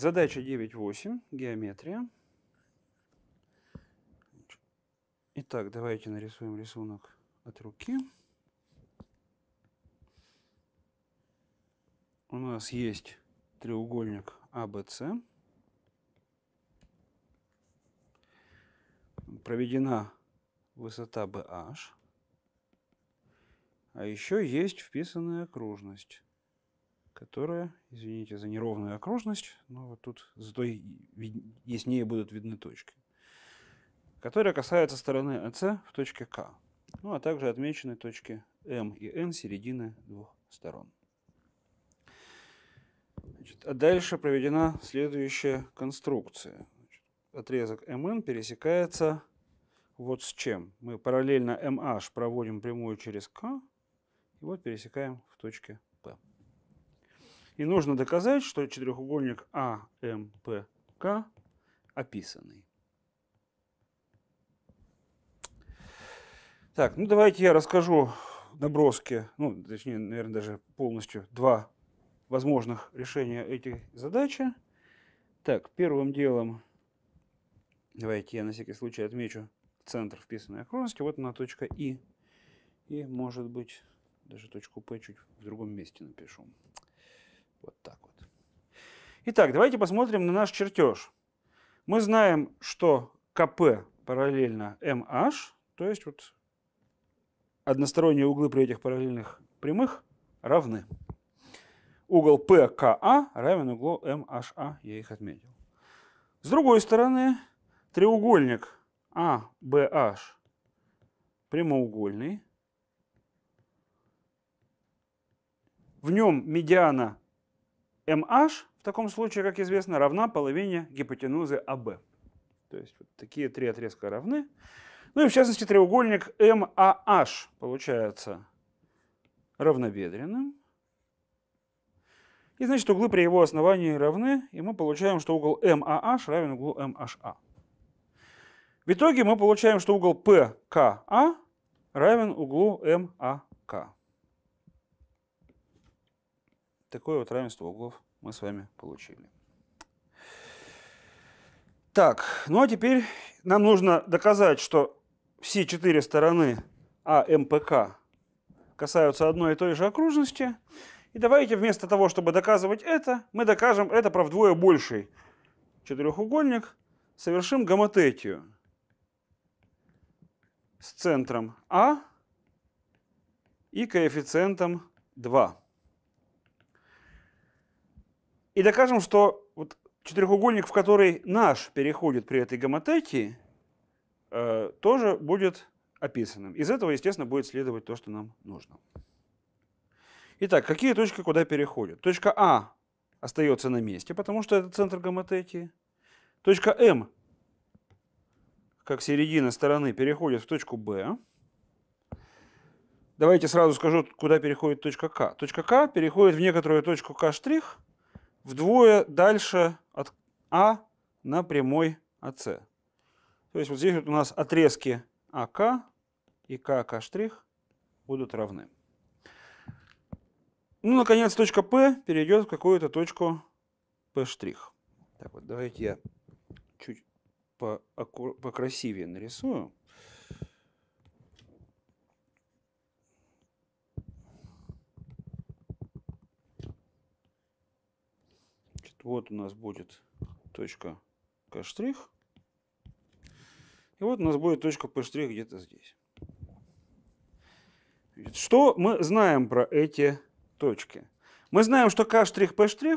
Задача 9.8, геометрия. Итак, давайте нарисуем рисунок от руки. У нас есть треугольник АБЦ. Проведена высота BH. А еще есть вписанная окружность которая, извините за неровную окружность, но вот тут зато яснее будут видны точки, которая касается стороны АС в точке К, ну а также отмечены точки М и Н середины двух сторон. Значит, а дальше проведена следующая конструкция. Значит, отрезок МН пересекается вот с чем. Мы параллельно MH проводим прямую через К, и вот пересекаем в точке и нужно доказать, что четырехугольник АМПК описанный. Так, ну давайте я расскажу наброски, ну точнее, наверное, даже полностью два возможных решения этой задачи. Так, первым делом, давайте я на всякий случай отмечу центр вписанной окружности. Вот она точка И. И, может быть, даже точку П чуть в другом месте напишу. Вот так вот. Итак, давайте посмотрим на наш чертеж. Мы знаем, что КП параллельно MH, то есть вот односторонние углы при этих параллельных прямых равны. Угол ПКА равен углу МХА, я их отметил. С другой стороны, треугольник ABH прямоугольный. В нем медиана MH в таком случае, как известно, равна половине гипотенузы АБ. То есть вот такие три отрезка равны. Ну и в частности треугольник MAH а получается равнобедренным. И значит углы при его основании равны, и мы получаем, что угол MAH а равен углу MHA. А. В итоге мы получаем, что угол PKA равен углу МАК. Такое вот равенство углов мы с вами получили. Так, ну а теперь нам нужно доказать, что все четыре стороны АМПК касаются одной и той же окружности. И давайте вместо того, чтобы доказывать это, мы докажем это про вдвое больший четырехугольник. Совершим гомотетию с центром А и коэффициентом 2. И докажем, что вот четырехугольник, в который наш переходит при этой гомотеке, э, тоже будет описанным. Из этого, естественно, будет следовать то, что нам нужно. Итак, какие точки куда переходят? Точка А остается на месте, потому что это центр гомотеки. Точка М, как середина стороны, переходит в точку Б. Давайте сразу скажу, куда переходит точка К. Точка К переходит в некоторую точку К' штрих вдвое дальше от А на прямой АС. То есть вот здесь вот у нас отрезки АК и КК' будут равны. Ну, наконец, точка П перейдет в какую-то точку П штрих. Так вот, давайте я чуть поаккур... покрасивее нарисую. вот у нас будет точка К', штрих и вот у нас будет точка P' где-то здесь. Что мы знаем про эти точки? Мы знаем, что К', P'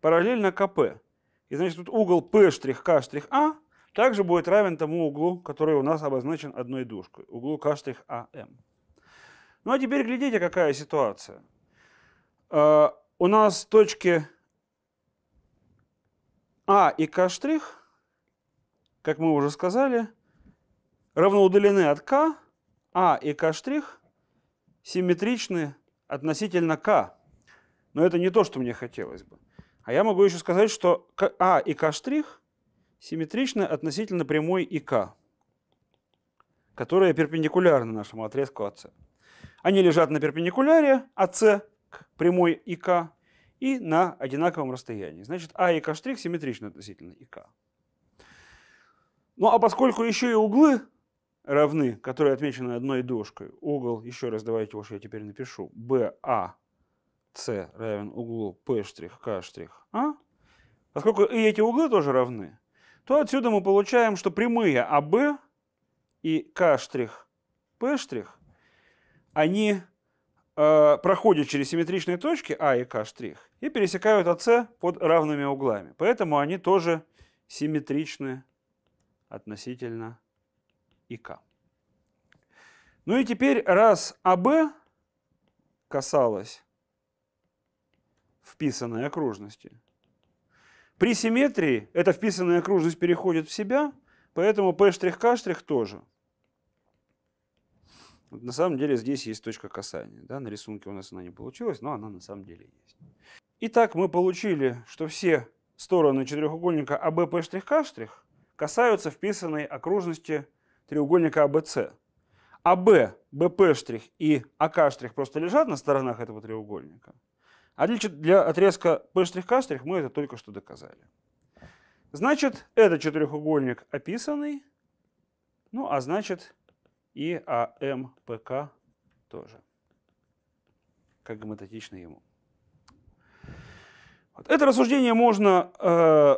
параллельно КП. И значит, тут угол P', К', а также будет равен тому углу, который у нас обозначен одной дужкой, углу К', Ну а теперь глядите, какая ситуация. А, у нас точки а и К', как мы уже сказали, равноудалены от К, А и К' симметричны относительно К. Но это не то, что мне хотелось бы. А я могу еще сказать, что А и К' симметричны относительно прямой ИК, которая перпендикулярна нашему отрезку АС. Они лежат на перпендикуляре АС к прямой ИК, и на одинаковом расстоянии. Значит, А и К' симметричны относительно ИК. Ну а поскольку еще и углы равны, которые отмечены одной дошкой, угол, еще раз давайте уж я теперь напишу, BA, C а, равен углу P', K', А, поскольку и эти углы тоже равны, то отсюда мы получаем, что прямые АБ и К', П', они Э, проходят через симметричные точки А и К' штрих и пересекают АС под равными углами. Поэтому они тоже симметричны относительно ИК. Ну и теперь, раз АБ касалась вписанной окружности, при симметрии эта вписанная окружность переходит в себя, поэтому P' K' тоже на самом деле здесь есть точка касания. Да? На рисунке у нас она не получилась, но она на самом деле есть. Итак, мы получили, что все стороны четырехугольника АБП штрих штрих касаются вписанной окружности треугольника АБС. АБ, БП штрих и АК штрих просто лежат на сторонах этого треугольника. А для, отрезка P штрих К штрих мы это только что доказали. Значит, этот четырехугольник описанный, ну а значит, и АМПК тоже. Как гомототично ему. Вот. Это рассуждение можно э,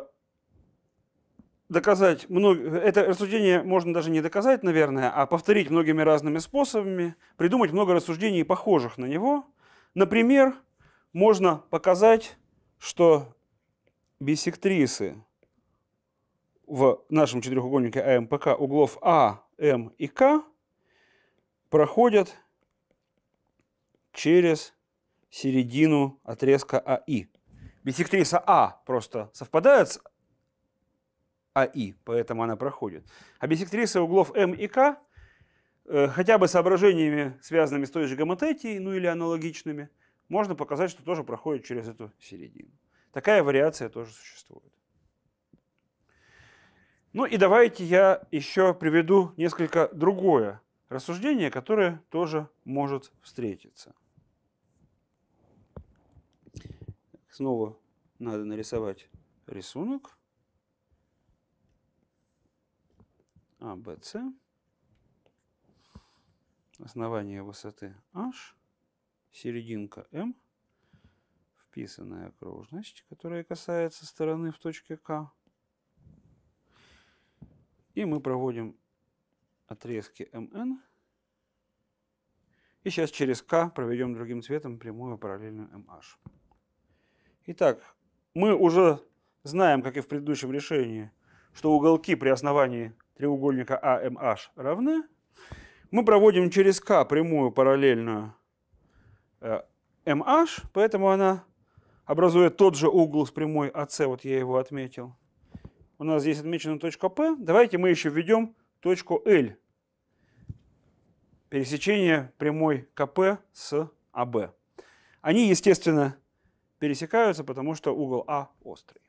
доказать, мног... это рассуждение можно даже не доказать, наверное, а повторить многими разными способами, придумать много рассуждений, похожих на него. Например, можно показать, что бисектрисы в нашем четырехугольнике АМПК углов А, М и К проходят через середину отрезка АИ. Биссектриса А просто совпадает с АИ, поэтому она проходит. А биссектрисы углов М и К э, хотя бы соображениями, связанными с той же гомотетией, ну или аналогичными, можно показать, что тоже проходит через эту середину. Такая вариация тоже существует. Ну и давайте я еще приведу несколько другое рассуждение, которое тоже может встретиться. Снова надо нарисовать рисунок. А, Б, С. Основание высоты H. Серединка М. Вписанная окружность, которая касается стороны в точке К. И мы проводим отрезке МН. И сейчас через К проведем другим цветом прямую параллельную MH. Итак, мы уже знаем, как и в предыдущем решении, что уголки при основании треугольника AMH а равны. Мы проводим через К прямую параллельную MH, э, поэтому она образует тот же угол с прямой AC. А вот я его отметил. У нас здесь отмечена точка P. Давайте мы еще введем точку L пересечение прямой КП с АБ. Они, естественно, пересекаются, потому что угол А острый.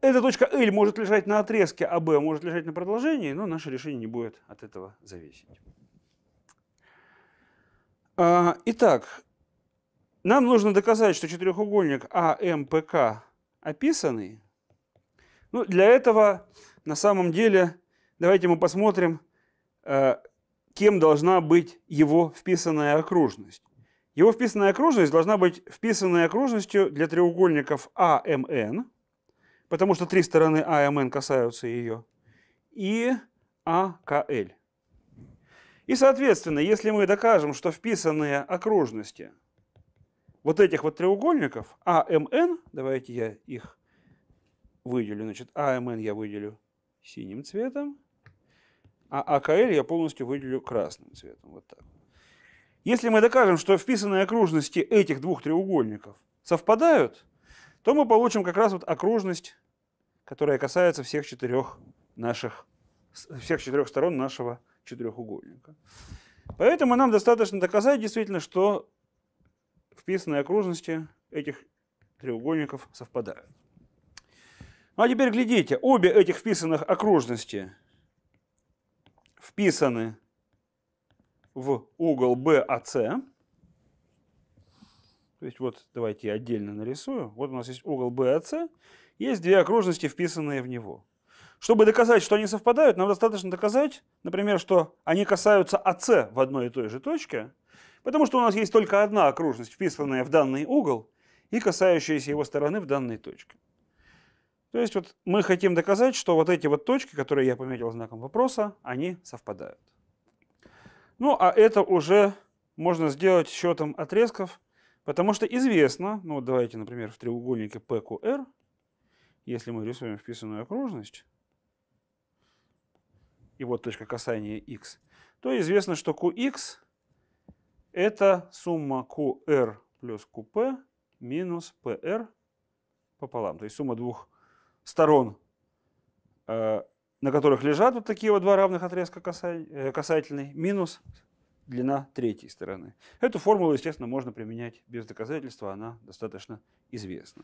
Эта точка L может лежать на отрезке АБ, может лежать на продолжении, но наше решение не будет от этого зависеть. А, итак, нам нужно доказать, что четырехугольник АМПК описанный. Ну, для этого на самом деле давайте мы посмотрим, э, кем должна быть его вписанная окружность. Его вписанная окружность должна быть вписанной окружностью для треугольников АМН, потому что три стороны АМН касаются ее, и АКЛ. И, соответственно, если мы докажем, что вписанные окружности вот этих вот треугольников АМН, давайте я их выделю, значит, АМН я выделю синим цветом, а АКЛ я полностью выделю красным цветом. Вот так. Если мы докажем, что вписанные окружности этих двух треугольников совпадают, то мы получим как раз вот окружность, которая касается всех четырех наших, всех четырех сторон нашего четырехугольника. Поэтому нам достаточно доказать действительно, что вписанные окружности этих треугольников совпадают. Ну а теперь глядите, обе этих вписанных окружности – вписаны в угол BAC. А, То есть вот давайте я отдельно нарисую. Вот у нас есть угол BAC, а, есть две окружности, вписанные в него. Чтобы доказать, что они совпадают, нам достаточно доказать, например, что они касаются AC а, в одной и той же точке, потому что у нас есть только одна окружность, вписанная в данный угол и касающаяся его стороны в данной точке. То есть вот мы хотим доказать, что вот эти вот точки, которые я пометил знаком вопроса, они совпадают. Ну а это уже можно сделать счетом отрезков, потому что известно, ну вот давайте, например, в треугольнике PQR, если мы рисуем вписанную окружность, и вот точка касания x, то известно, что qx это сумма qr плюс qp минус pr пополам. То есть сумма двух сторон, э, на которых лежат вот такие вот два равных отрезка э, касательный, минус длина третьей стороны. Эту формулу, естественно, можно применять без доказательства, она достаточно известна.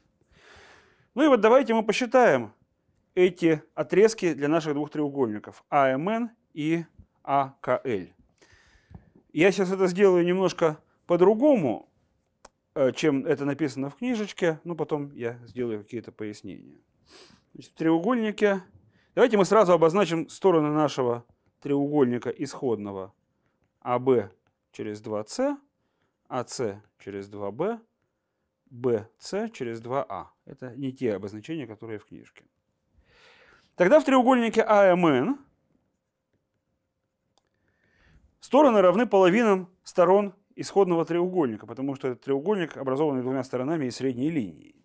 Ну и вот давайте мы посчитаем эти отрезки для наших двух треугольников АМН и АКЛ. Я сейчас это сделаю немножко по-другому, э, чем это написано в книжечке, но потом я сделаю какие-то пояснения. Значит, в треугольнике. Давайте мы сразу обозначим стороны нашего треугольника исходного. АВ через 2С, АС через 2Б, БС через 2А. А. Это не те обозначения, которые в книжке. Тогда в треугольнике АМН стороны равны половинам сторон исходного треугольника, потому что этот треугольник, образован двумя сторонами и средней линией.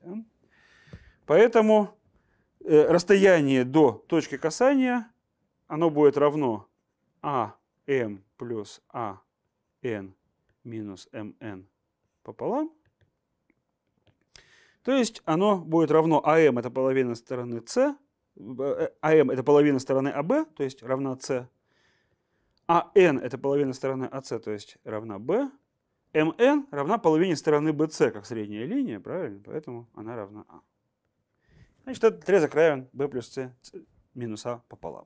Поэтому Э, расстояние до точки касания, оно будет равно АМ плюс АН минус МН пополам. То есть оно будет равно АМ, это половина стороны С, э, АМ это половина стороны АБ, то есть равна С, АН это половина стороны АС, то есть равна Б, МН равна половине стороны БС, как средняя линия, правильно? Поэтому она равна А. Значит, этот отрезок равен b плюс c минус a а пополам.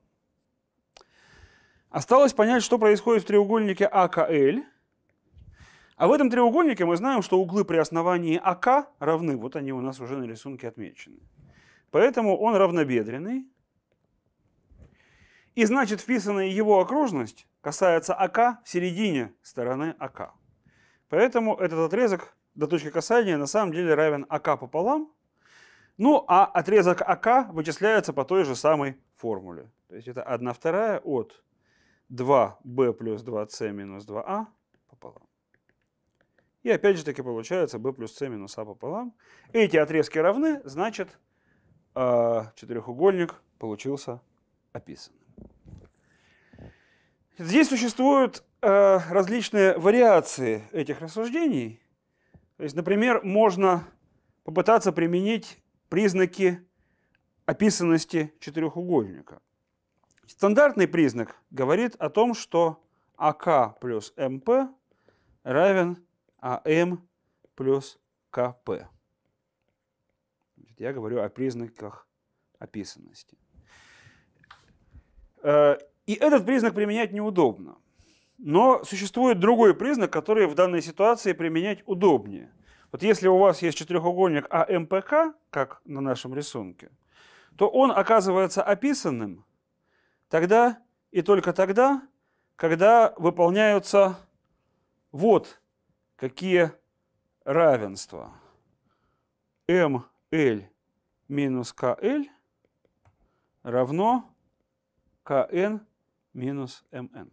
Осталось понять, что происходит в треугольнике АКЛ. А в этом треугольнике мы знаем, что углы при основании АК равны. Вот они у нас уже на рисунке отмечены. Поэтому он равнобедренный. И значит, вписанная его окружность касается АК в середине стороны АК. Поэтому этот отрезок до точки касания на самом деле равен АК пополам ну, а отрезок АК вычисляется по той же самой формуле. То есть это 1 вторая от 2b плюс 2c минус 2 А пополам. И опять же таки получается b плюс c минус a а пополам. Эти отрезки равны, значит а, четырехугольник получился описанным. Здесь существуют а, различные вариации этих рассуждений. То есть, например, можно попытаться применить признаки описанности четырехугольника. Стандартный признак говорит о том, что АК плюс МП равен АМ плюс КП. Я говорю о признаках описанности. Э, и этот признак применять неудобно. Но существует другой признак, который в данной ситуации применять удобнее – вот если у вас есть четырехугольник АМПК, как на нашем рисунке, то он оказывается описанным тогда и только тогда, когда выполняются вот какие равенства. МЛ минус КЛ равно КН минус МН.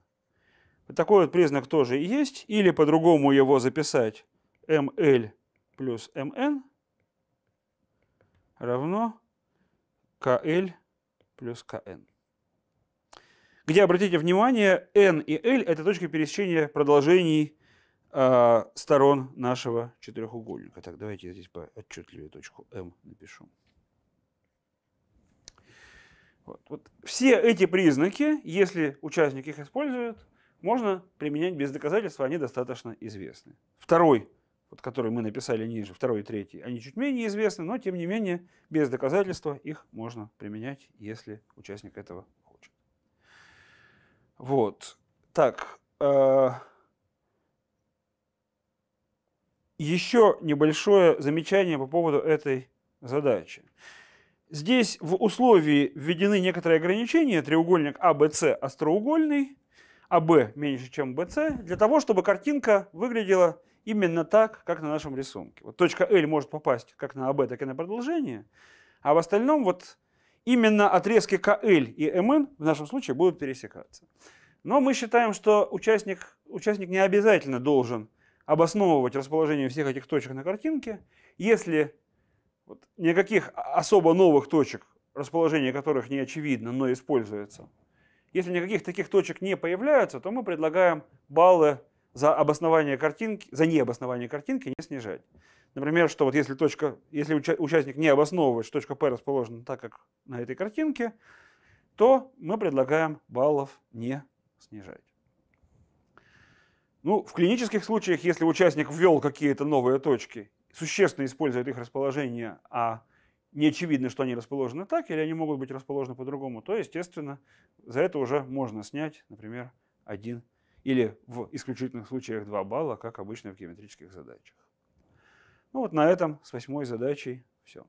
такой вот признак тоже есть, или по-другому его записать МЛ плюс МН равно КЛ плюс КН. Где, обратите внимание, N и L – это точки пересечения продолжений э, сторон нашего четырехугольника. Так, давайте я здесь отчетливее точку М напишу. Вот. Вот. Все эти признаки, если участник их использует, можно применять без доказательства, они достаточно известны. Второй вот, которые мы написали ниже, второй и третий, они чуть менее известны, но тем не менее без доказательства их можно применять, если участник этого хочет. Вот. Так. Э, еще небольшое замечание по поводу этой задачи. Здесь в условии введены некоторые ограничения. Треугольник АБС остроугольный, АБ меньше, чем БС, для того, чтобы картинка выглядела именно так, как на нашем рисунке. Вот точка L может попасть как на AB, так и на продолжение, а в остальном вот именно отрезки KL и MN эм в нашем случае будут пересекаться. Но мы считаем, что участник, участник не обязательно должен обосновывать расположение всех этих точек на картинке, если вот никаких особо новых точек, расположение которых не очевидно, но используется, если никаких таких точек не появляется, то мы предлагаем баллы за обоснование картинки, за необоснование картинки не снижать. Например, что вот если, точка, если участник не обосновывает, что точка P расположена так, как на этой картинке, то мы предлагаем баллов не снижать. Ну, в клинических случаях, если участник ввел какие-то новые точки, существенно использует их расположение, а не очевидно, что они расположены так, или они могут быть расположены по-другому, то, естественно, за это уже можно снять, например, один или в исключительных случаях 2 балла, как обычно в геометрических задачах. Ну вот на этом с восьмой задачей все.